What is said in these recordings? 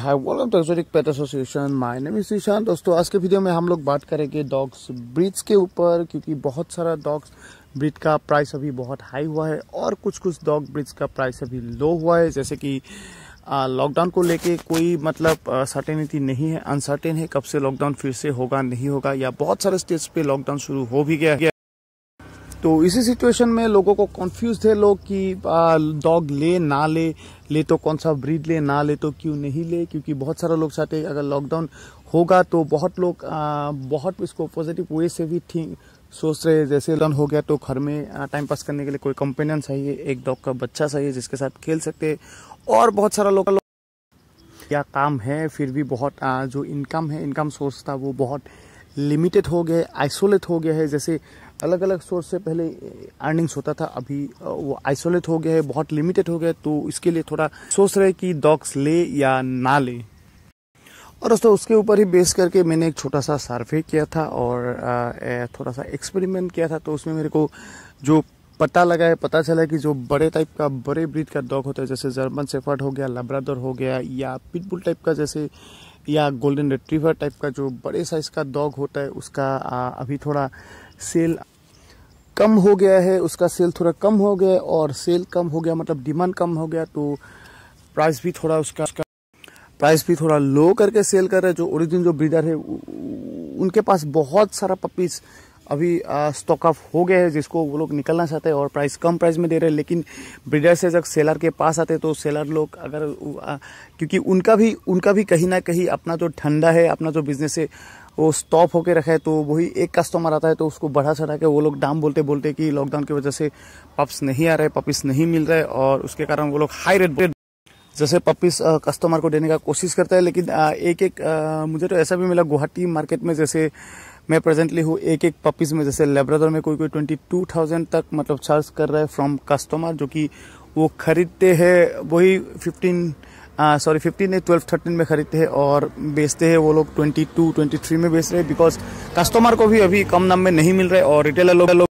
hi welcome to exotic pet association my name is Ishan दोस्तों आज के वीडियो में हम लोग बात करेंगे डॉग्स ब्रीड्स के ऊपर क्योंकि बहुत सारा डॉग्स ब्रीड का प्राइस अभी बहुत हाई हुआ है और कुछ कुछ डॉग ब्रीड्स का प्राइस अभी लो हुआ है जैसे कि लॉकडाउन को लेके कोई मतलब सर्टेनिटी नहीं है अनसर्टेन है कब से लॉकडाउन फिर से होगा नहीं होगा या बहुत सारे स्टेट्स पे लॉकडाउन शुरू हो भी गया तो इसी सिचुएशन में लोगों को कंफ्यूज थे लोग कि डॉग ले ना ले ले तो कौन सा ब्रीड ले ना ले तो क्यों नहीं ले क्योंकि बहुत सारा लोग चाहते अगर लॉकडाउन होगा तो बहुत लोग आ, बहुत इसको पॉजिटिव वे से भी थिंक सोच रहे जैसे लॉन हो गया तो घर में टाइम पास करने के लिए कोई कंपेनियन चाहिए एक डॉग का बच्चा चाहिए जिसके साथ खेल सकते और बहुत सारा लोग क्या काम है फिर भी बहुत आ, जो इनकम है इनकम सोर्स था वो बहुत लिमिटेड हो गया है आइसोलेट हो गया है जैसे अलग अलग सोर्स से पहले अर्निंग्स eh, होता था अभी वो आइसोलेट हो गया है बहुत लिमिटेड हो गया तो इसके लिए थोड़ा सोच रहे कि डॉग्स ले या ना ले और दोस्तों उसके ऊपर ही बेस करके मैंने एक छोटा सा सर्वे किया था और थोड़ा सा एक्सपेरिमेंट किया था तो उसमें मेरे को जो पता लगा है पता चला है कि जो बड़े टाइप का बड़े ब्रीड का डॉग होता है जैसे जर्मन सेफर्ड हो गया लब्रादर हो गया या पिटबुल टाइप का जैसे या गोल्डन रेट्रीवर टाइप का जो बड़े साइज़ का डॉग होता है उसका अभी थोड़ा सेल कम हो गया है उसका सेल थोड़ा कम हो गया और सेल कम हो गया मतलब डिमांड कम हो गया तो प्राइस भी थोड़ा उसका उसका प्राइस भी थोड़ा लो करके सेल कर रहे हैं जो ओरिजिन जो ब्रीडर है उनके पास बहुत सारा पपीज़ अभी स्टॉक ऑफ हो गए हैं जिसको वो लोग निकलना चाहते हैं और प्राइस कम प्राइस में दे रहे हैं लेकिन ब्रीडर से जब सेलर के पास आते तो सेलर लोग अगर आ, क्योंकि उनका भी उनका भी कहीं ना कहीं अपना जो ठंडा है अपना जो बिजनेस है वो स्टॉप होके रखा है तो वही एक कस्टमर आता है तो उसको बढ़ा चढ़ा के वो लोग दाम बोलते बोलते कि लॉकडाउन की वजह से पप्स नहीं आ रहे पपिस नहीं मिल रहे और उसके कारण वो लोग हाई रेट जैसे पपीस कस्टमर को देने का कोशिश करता है लेकिन एक एक मुझे तो ऐसा भी मिला गुवाहाटी मार्केट में जैसे मैं प्रेजेंटली हूँ एक एक पपीज़ में जैसे लेब्रादर में कोई कोई ट्वेंटी टू थाउजेंड तक मतलब चार्ज कर रहा है फ्रॉम कस्टमर जो कि वो खरीदते हैं वही फिफ्टीन सॉरी फिफ्टीन नहीं ट्वेल्व थर्टीन में खरीदते हैं और बेचते हैं वो लोग ट्वेंटी टू ट्वेंटी थ्री में बेच रहे हैं बिकॉज कस्टमर को भी अभी कम दाम में नहीं मिल रहा है और रिटेलर लोग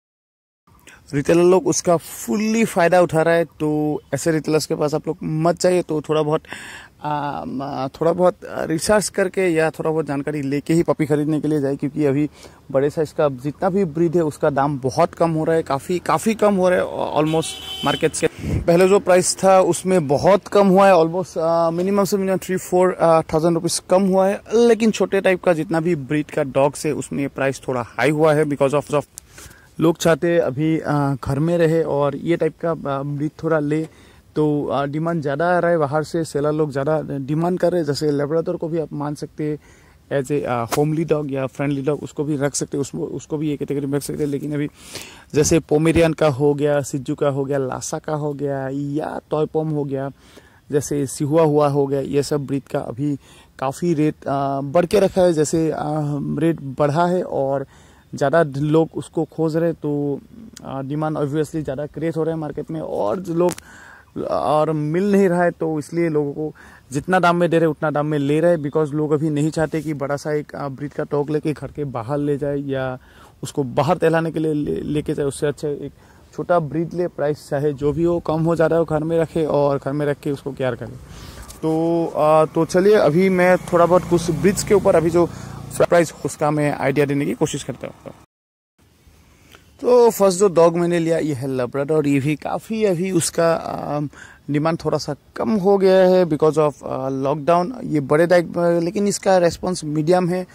रिटेलर लोग उसका फुल्ली फ़ायदा उठा रहा है तो ऐसे रिटेलर्स के पास आप लोग मत जाइए तो थोड़ा बहुत आ, थोड़ा बहुत रिसर्च करके या थोड़ा बहुत जानकारी लेके ही पपी खरीदने के लिए जाए क्योंकि अभी बड़े साइज़ का जितना भी ब्रीड है उसका दाम बहुत कम हो रहा है काफ़ी काफ़ी कम हो रहा है ऑलमोस्ट मार्केट से पहले जो प्राइस था उसमें बहुत कम हुआ है ऑलमोस्ट मिनिमम से minimum three four thousand rupees कम हुआ है लेकिन छोटे टाइप का जितना भी ब्रीड का डॉग्स है उसमें प्राइस थोड़ा हाई हुआ है बिकॉज ऑफ ऑफ लोग चाहते अभी घर में रहे और ये टाइप का ब्रीथ थोड़ा ले तो डिमांड ज़्यादा आ रहा है बाहर से सेलर लोग ज़्यादा डिमांड कर रहे हैं जैसे लेब्राडोर को भी आप मान सकते हैं एज ए होमली डॉग या फ्रेंडली डॉग उसको भी रख सकते उसको उसको भी ये कैटेगरी में रख सकते हैं लेकिन अभी जैसे पोमेरियन का हो गया सिज्जू का हो गया लासा का हो गया या टॉयपोम हो गया जैसे सिहुआ हुआ हो गया ये सब ब्रिज का अभी काफ़ी रेट बढ़ के रखा है जैसे रेट बढ़ा है और ज़्यादा लोग उसको खोज रहे तो डिमांड ऑब्वियसली ज़्यादा क्रिएट हो रहा है मार्केट में और लोग और मिल नहीं रहा है तो इसलिए लोगों को जितना दाम में दे रहे उतना दाम में ले रहे बिकॉज लोग अभी नहीं चाहते कि बड़ा सा एक ब्रिज का टॉक लेके घर के बाहर ले जाए या उसको बाहर तहलाने के लिए लेके ले जाए उससे अच्छा एक छोटा ब्रिज ले प्राइस चाहे जो भी हो कम हो जा रहा हो घर में रखे और घर में रख के उसको क्यार करें तो आ, तो चलिए अभी मैं थोड़ा बहुत कुछ ब्रिज के ऊपर अभी जो सरप्राइज उसका मैं आइडिया देने की कोशिश करता हूँ तो फर्स्ट जो डॉग मैंने लिया ये है लबरड और ये भी काफ़ी अभी उसका डिमांड थोड़ा सा कम हो गया है बिकॉज ऑफ लॉकडाउन ये बड़े टाइप लेकिन इसका रेस्पॉन्स मीडियम है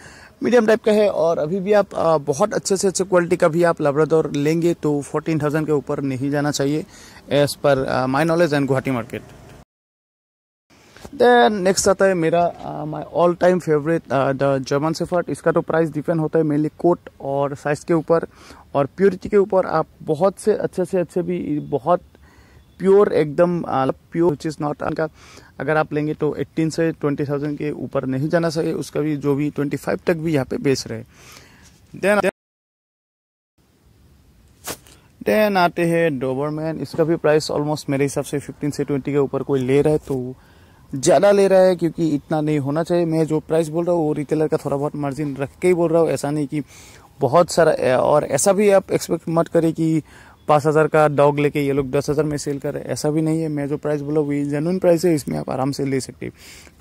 मीडियम टाइप का है और अभी भी आप आ, बहुत अच्छे से अच्छे क्वालिटी का भी आप और लेंगे तो 14,000 के ऊपर नहीं जाना चाहिए as per my knowledge and Guwahati market then next आता है मेरा my all time favourite the German सेफर्ट इसका तो प्राइस डिपेंड होता है मेनली कोट और साइज के ऊपर और प्योरिटी के ऊपर आप बहुत से अच्छे से अच्छे भी बहुत प्योर एकदम प्योर विच इज़ नॉट का अगर आप लेंगे तो 18 से 20,000 के ऊपर नहीं जाना चाहिए उसका भी जो भी 25 तक भी यहाँ पे बेच रहे देन देन आते हैं डोबरमैन इसका भी प्राइस ऑलमोस्ट मेरे हिसाब से 15 से 20 के ऊपर कोई ले रहा है तो ज़्यादा ले रहा है क्योंकि इतना नहीं होना चाहिए मैं जो प्राइस बोल रहा हूँ वो रिटेलर का थोड़ा बहुत मार्जिन रख के ही बोल रहा हूँ ऐसा नहीं कि बहुत सारा और ऐसा भी आप एक्सपेक्ट मत करें कि पाँच हज़ार का डॉग लेके ये लोग दस हज़ार में सेल कर रहे हैं ऐसा भी नहीं है मैं जो प्राइस बोला वही जेनुइन प्राइस है इसमें आप आराम से ले सकते हैं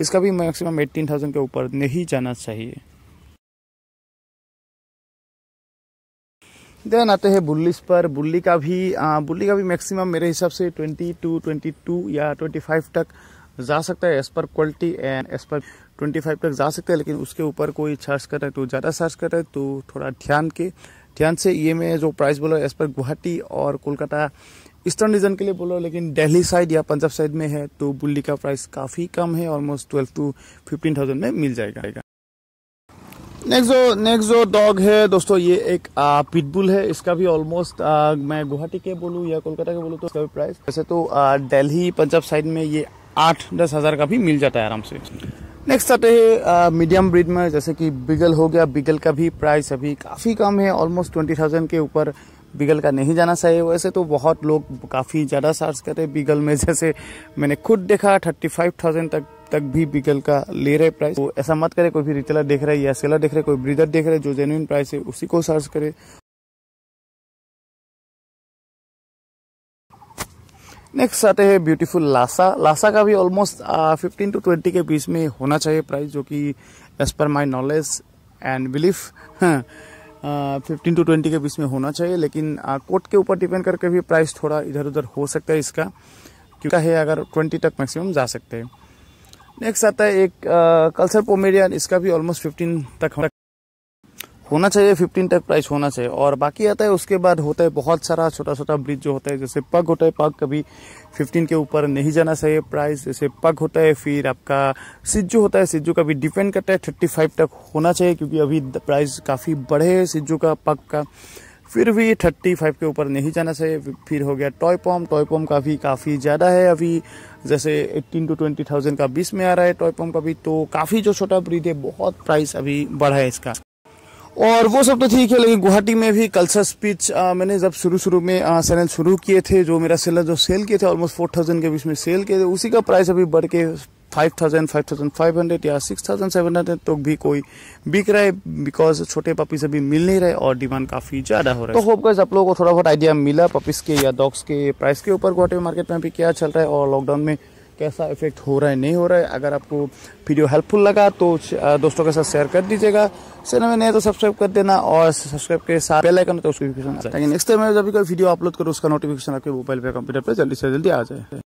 इसका भी मैक्सिमम एट्टीन थाउजेंड के ऊपर नहीं जाना चाहिए देन आते हैं बुल्लिस पर बुल्ली का भी बुल्ली का भी मैक्सिमम मेरे हिसाब से ट्वेंटी टू ट्वेंटी टू या ट्वेंटी फाइव तक जा सकता है as per quality and as per 25 तक जा सकता है लेकिन उसके ऊपर कोई सर्च कर रहा है तो ज़्यादा सर्च कर रहा है तो थोड़ा ध्यान के ध्यान से ये मैं जो प्राइस बोला एज पर गुवाहाटी और कोलकाता ईस्टर्न रीजन के लिए बोलो लेकिन दिल्ली साइड या पंजाब साइड में है तो बुल्ली का प्राइस काफ़ी कम है almost twelve to fifteen thousand में मिल जाएगा नेक्स्ट जो नेक्स्ट जो डॉग है दोस्तों ये एक पिटबुल है इसका भी ऑलमोस्ट मैं गुवाहाटी के बोलूँ या कोलकाता के बोलूँ तो इसका भी प्राइस वैसे तो दिल्ली पंजाब साइड में ये आठ दस हज़ार का भी मिल जाता है आराम से नेक्स्ट आते हैं मीडियम ब्रीड में जैसे कि बिगल हो गया बिगल का भी प्राइस अभी काफ़ी कम है ऑलमोस्ट ट्वेंटी थाउजेंड के ऊपर बिगल का नहीं जाना चाहिए वैसे तो बहुत लोग काफ़ी ज़्यादा सर्च करते हैं बिगल में जैसे मैंने खुद देखा थर्टी फाइव थाउजेंड तक तक भी बिगल का ले रहे प्राइस तो ऐसा मत करे कोई भी रिटेलर देख रहा है या सेलर देख रहे कोई ब्रीडर देख रहे जो जेन्यून प्राइस है उसी को सर्च करे नेक्स्ट आते हैं ब्यूटीफुल लासा लासा का भी ऑलमोस्ट फिफ्टीन टू ट्वेंटी के बीच में होना चाहिए प्राइस जो कि as per my knowledge and belief fifteen to twenty के बीच में होना चाहिए लेकिन कोट के ऊपर डिपेंड करके भी प्राइस थोड़ा इधर उधर हो सकता है इसका क्योंकि है अगर ट्वेंटी तक मैक्सिमम जा सकते हैं नेक्स्ट आता है एक कल्सर पोमेरियन इसका भी ऑलमोस्ट फिफ्टीन तक होना चाहिए फिफ्टीन तक प्राइस होना चाहिए और बाकी आता है उसके बाद होता है बहुत सारा छोटा छोटा ब्रिज जो होता है जैसे पग होता है पग कभी फिफ्टीन के ऊपर नहीं जाना चाहिए प्राइस जैसे पग होता है फिर आपका सिज्जू होता है सिज्जू का भी डिपेंड करता है थर्टी फाइव तक होना चाहिए क्योंकि अभी प्राइस काफ़ी बढ़े है सिज्जू का पग का फिर भी थर्टी फाइव के ऊपर नहीं जाना चाहिए फिर हो गया टॉय पॉम टॉय पॉम का भी काफ़ी ज़्यादा है अभी जैसे एट्टीन टू ट्वेंटी थाउजेंड का बीस में आ रहा है टॉय पॉम का भी तो काफ़ी जो छोटा ब्रिज है बहुत प्राइस अभी बढ़ा है इसका और वो सब तो ठीक है लेकिन गुवाहाटी में भी कल्चर स्पीच आ, मैंने जब शुरू शुरू में सैनल शुरू किए थे जो मेरा सेलर जो सेल किए थे ऑलमोस्ट फोर थाउजेंड के बीच में सेल किए थे उसी का प्राइस अभी बढ़ के five thousand five thousand five hundred या सिक्स थाउजेंड सेवन हंड्रेड तो भी कोई बिक रहा है बिकॉज छोटे पपीज अभी मिल नहीं रहे और डिमांड काफ़ी ज़्यादा हो रहा है तो होप गज आप लोगों को थोड़ा बहुत आइडिया मिला पपीज के या डॉग्स के प्राइस के ऊपर गुवाहाटी मार्केट में अभी क्या चल रहा है और लॉकडाउन में कैसा इफेक्ट हो रहा है नहीं हो रहा है अगर आपको वीडियो हेल्पफुल लगा तो दोस्तों के साथ शेयर कर दीजिएगा चैनल में नहीं तो सब्सक्राइब कर देना और सब्सक्राइब के साथ बेल आइकन तो उसको नेक्स्ट टाइम जब भी कोई वीडियो अपलोड करो उसका नोटिफिकेशन आपके मोबाइल पर कंप्यूटर पर जल्दी से जल्दी आ जाए